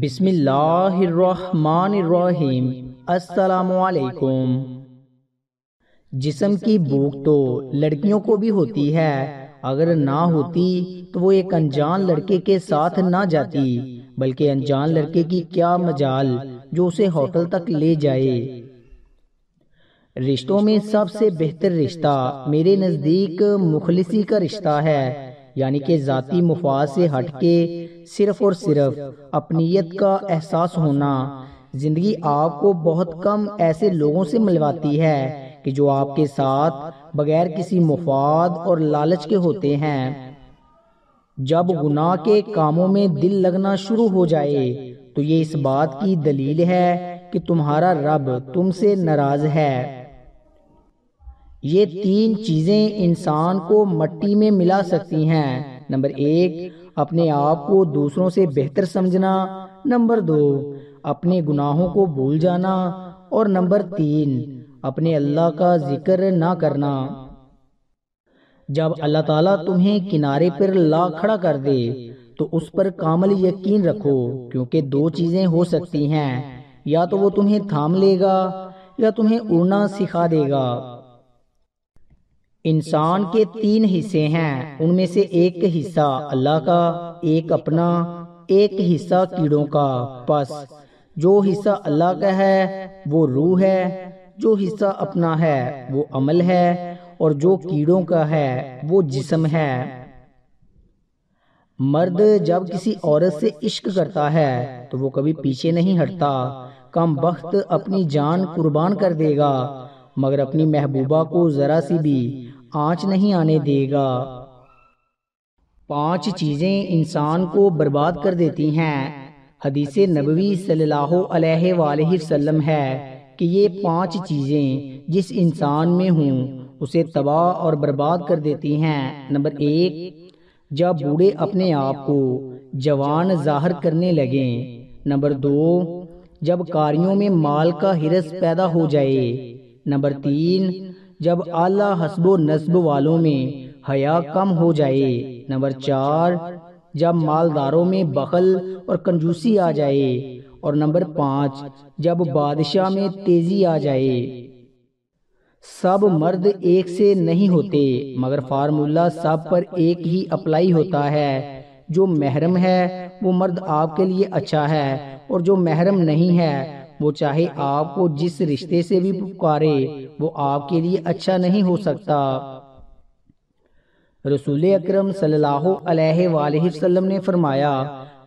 बिस्मिल्लाहिर्रहमानिर्रहीम अस्सलामुअलैकुम जिसम की भूख तो लड़कियों को भी होती है अगर ना होती तो वो एक अनजान लड़के के साथ ना जाती बल्कि अनजान लड़के की क्या मजाल जो उसे होटल तक ले जाए रिश्तों में सबसे बेहतर रिश्ता मेरे नज़दीक मुखलिसी का रिश्ता है यानी कि ज़ाती मुफाद से हट के सिर्फ़ और सिर्फ अपनीयत का एहसास होना ज़िंदगी आपको बहुत कम ऐसे लोगों से मिलवाती है कि जो आपके साथ बगैर किसी मुफाद और लालच के होते हैं जब गुनाह के कामों में दिल लगना शुरू हो जाए तो ये इस बात की दलील है कि तुम्हारा रब तुमसे नाराज़ है ये तीन चीज़ें इंसान को मट्टी में मिला सकती हैं नंबर एक अपने आप को दूसरों से बेहतर समझना नंबर दो अपने गुनाहों को भूल जाना और नंबर तीन अपने अल्लाह का जिक्र ना करना जब अल्लाह ताला तुम्हें किनारे पर ला खड़ा कर दे तो उस पर कामल यकीन रखो क्योंकि दो चीज़ें हो सकती हैं या तो वो तुम्हें थाम लेगा या तुम्हें उड़ना सिखा देगा इंसान के तीन हिस्से हैं उनमें से एक हिस्सा अल्लाह का एक अपना एक हिस्सा कीड़ों का बस जो हिस्सा अल्लाह का है वो रूह है जो हिस्सा अपना है वो अमल है और जो कीड़ों का है वो जिस्म है मर्द जब किसी औरत से इश्क करता है तो वो कभी पीछे नहीं हटता कम वक्त अपनी जान कुर्बान कर देगा मगर अपनी महबूबा को जरा सी भी आंच नहीं आने देगा पांच चीज़ें इंसान को बर्बाद कर देती हैं हदीस नबवी सल्लल्लाहु अलैहि वसल्लम है कि ये पांच चीज़ें जिस इंसान में हूँ उसे तबाह और बर्बाद कर देती हैं नंबर एक जब बूढ़े अपने आप को जवान जाहिर करने लगें नंबर दो जब कार्यों में माल का हिरस पैदा हो जाए नंबर तीन जब आला हसबो नस्ब वालों में हया कम हो जाए नंबर चार जब मालदारों में बखल और कंजूसी आ जाए और नंबर पाँच जब बादशाह में तेजी आ जाए सब मर्द एक से नहीं होते मगर फार्मूला सब पर एक ही अप्लाई होता है जो महरम है वो मर्द आपके लिए अच्छा, अच्छा है और जो महरम नहीं है वो चाहे आपको जिस रिश्ते से भी पुकारे वो आपके लिए अच्छा, अच्छा नहीं हो सकता रसूल अक्रम सल्लाम ने फरमाया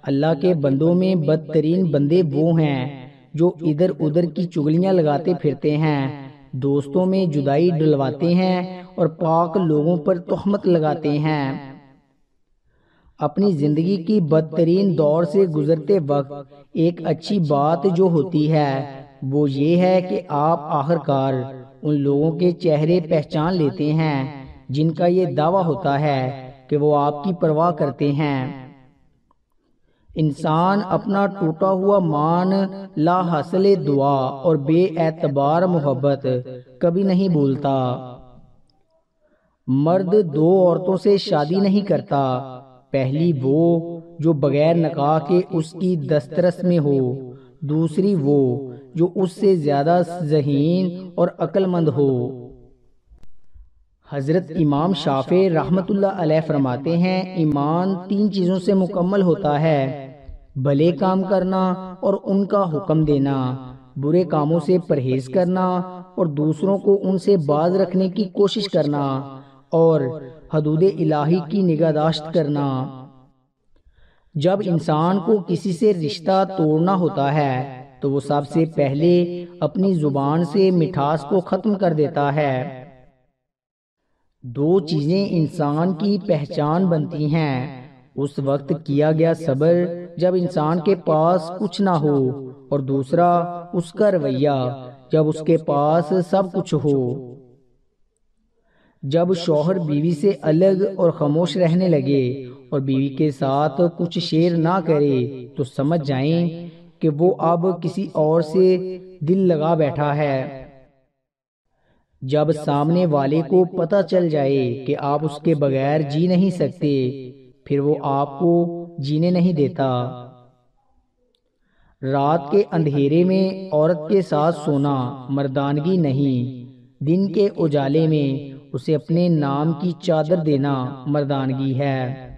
अल्लाह के बंदों में बदतरीन बंदे वो हैं जो इधर उधर की चुगलियां लगाते फिरते हैं दोस्तों में जुदाई डलवाते हैं और पाक लोगों पर तोहमत लगाते हैं अपनी जिंदगी की बदतरीन दौर से गुजरते वक्त एक अच्छी बात जो होती है वो ये है कि आप आखिरकार उन लोगों के चेहरे पहचान लेते हैं जिनका ये दावा होता है कि वो आपकी परवाह करते हैं इंसान अपना टूटा हुआ मान ला हासिल दुआ और बेएतबार मोहब्बत कभी नहीं भूलता मर्द दो औरतों से शादी नहीं करता पहली वो जो बगैर नका के उसकी दस्तरस में हो दूसरी वो जो उससे ज़्यादा जहीन और अक्लमंद हो हज़रत इमाम शाफे रहमत फरमाते हैं ईमान तीन चीज़ों से मुकम्मल होता है भले काम करना और उनका हुक्म देना बुरे कामों से परहेज करना और दूसरों को उनसे बाज रखने की कोशिश करना और हदूद इलाही की निगहदाश्त करना जब इंसान को किसी से रिश्ता तोड़ना होता है तो वो सबसे पहले अपनी जुबान से मिठास को ख़त्म कर देता है दो चीज़ें इंसान की पहचान बनती हैं उस वक्त किया गया सब्र जब इंसान के पास कुछ ना हो और दूसरा उसका रवैया जब उसके पास सब कुछ हो जब शोहर बीवी से अलग और खामोश रहने लगे और बीवी के साथ कुछ शेयर ना करे तो, तो समझ जाए कि वो अब किसी और से दिल लगा बैठा है जब सामने वाले को पता चल जाए कि आप उसके बगैर जी नहीं सकते फिर वो आपको जीने नहीं देता रात के अंधेरे में औरत के साथ सोना मर्दानगी नहीं दिन के उजाले में उसे अपने नाम की चादर देना मर्दानगी है